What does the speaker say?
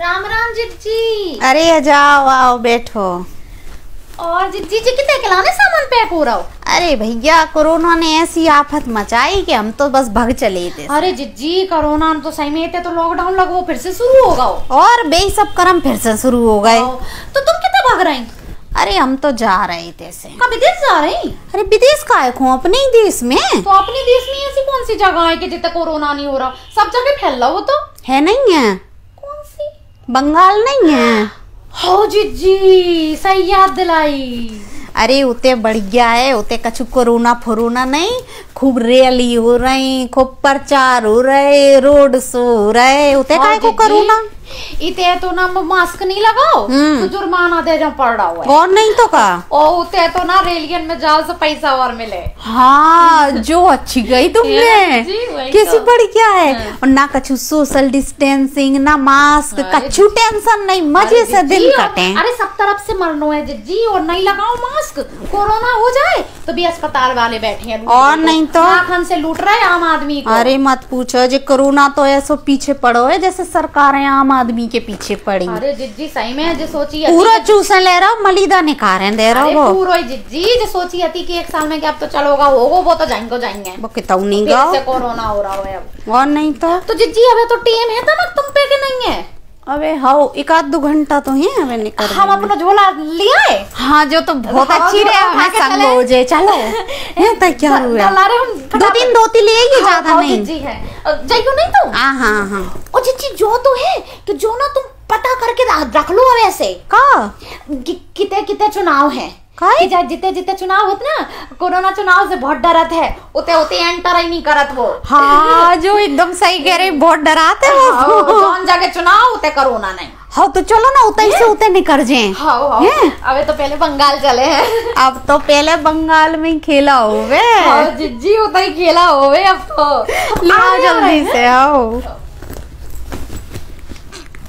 राम राम जी अरे जाओ आओ बैठो और जिज्जी जी कितने खिलाने सामान पैक हो रहा हो अरे भैया कोरोना ने ऐसी आफत मचाई कि हम तो बस भग चले थे अरे जी कोरोना तो सही में थे तो लॉकडाउन लगो फिर से शुरू होगा हो। और बे सब कर्म फिर से शुरू हो गए तो तुम कितने भाग रहे अरे हम तो जा रहे थे से विदेश जा हैं अरे विदेश का है अपने ही देश में तो अपने देश में ऐसी कौन सी जगह है कि जितना कोरोना नहीं हो रहा सब जगह फैल रहा हो तो है नहीं है बंगाल नहीं है हो जी सही याद दिलाई अरे उते बढ़िया है उते कछु कोरोना फोरोना नहीं खूब रैली हो रही खूब प्रचार हो रहे रोड शो हो रहे उते हाँ को कोरोना इते तो ना मास्क नहीं लगाओ हम्म। तो जुर्माना दे देना पड़ रहा हुआ और नहीं तो का ओ उते तो ना रेलियन में जाओ तो पैसा और मिले हाँ जो अच्छी गई तुमने हाँ किसी तो। बड़ी क्या है हाँ। और ना कछु सोशल डिस्टेंसिंग ना मास्क कछु टेंशन तो। नहीं मजे से दिन काटे अरे सब तरफ से मरनो है जी और नहीं लगाओ मास्क कोरोना तो भी अस्पताल वाले बैठे हैं और नहीं तो हम से लूट रहा है आम आदमी को अरे मत पूछो जो कोरोना तो ऐसा पीछे पड़ो है जैसे सरकार है आम आदमी के पीछे पड़ी अरे जिज्जी सही में जो सोची पूरा चूसन ले रहा हूँ मलिदा निकाल दे रहा हूँ पूरा जिज्जी जो सोची आती की एक साल में क्या अब तो चलो होगा वो तो जाएंगे जाएंगे वो कितना कोरोना हो रहा है अब और नहीं तो, तो जिज्जी अभी तो टीम है तो ना तुम पे के नहीं है अबे हाउ एक आध दो घंटा तो ही हमें निकल हम अपना झोला लिया है हाँ जो तो, तो बहुत अच्छी रे हाँ संग हो जाए चलो ये तो क्या हो गया हम दो तीन दो तीन ले ही हाँ, ज्यादा नहीं जी है जाइयो नहीं तो हां हाँ हाँ और हाँ। जी जो तो है कि तो जो ना तुम पता करके रख लो अब ऐसे का कितने कितने चुनाव है काय जितने जिते चुनाव होते ना कोरोना चुनाव से बहुत डरत है उते उते एंटर ही नहीं करत वो हाँ जो एकदम सही कह रहे बहुत डराते वो हाँ, जोन जाके चुनाव उते कोरोना नहीं हाँ तो चलो ना उतर से उतर निकल जाए हाँ, हाँ, अबे तो पहले बंगाल चले हैं अब तो पहले बंगाल में ही खेला होवे हाँ, जिज्जी उतर खेला होवे अब तो लिया जल्दी से आओ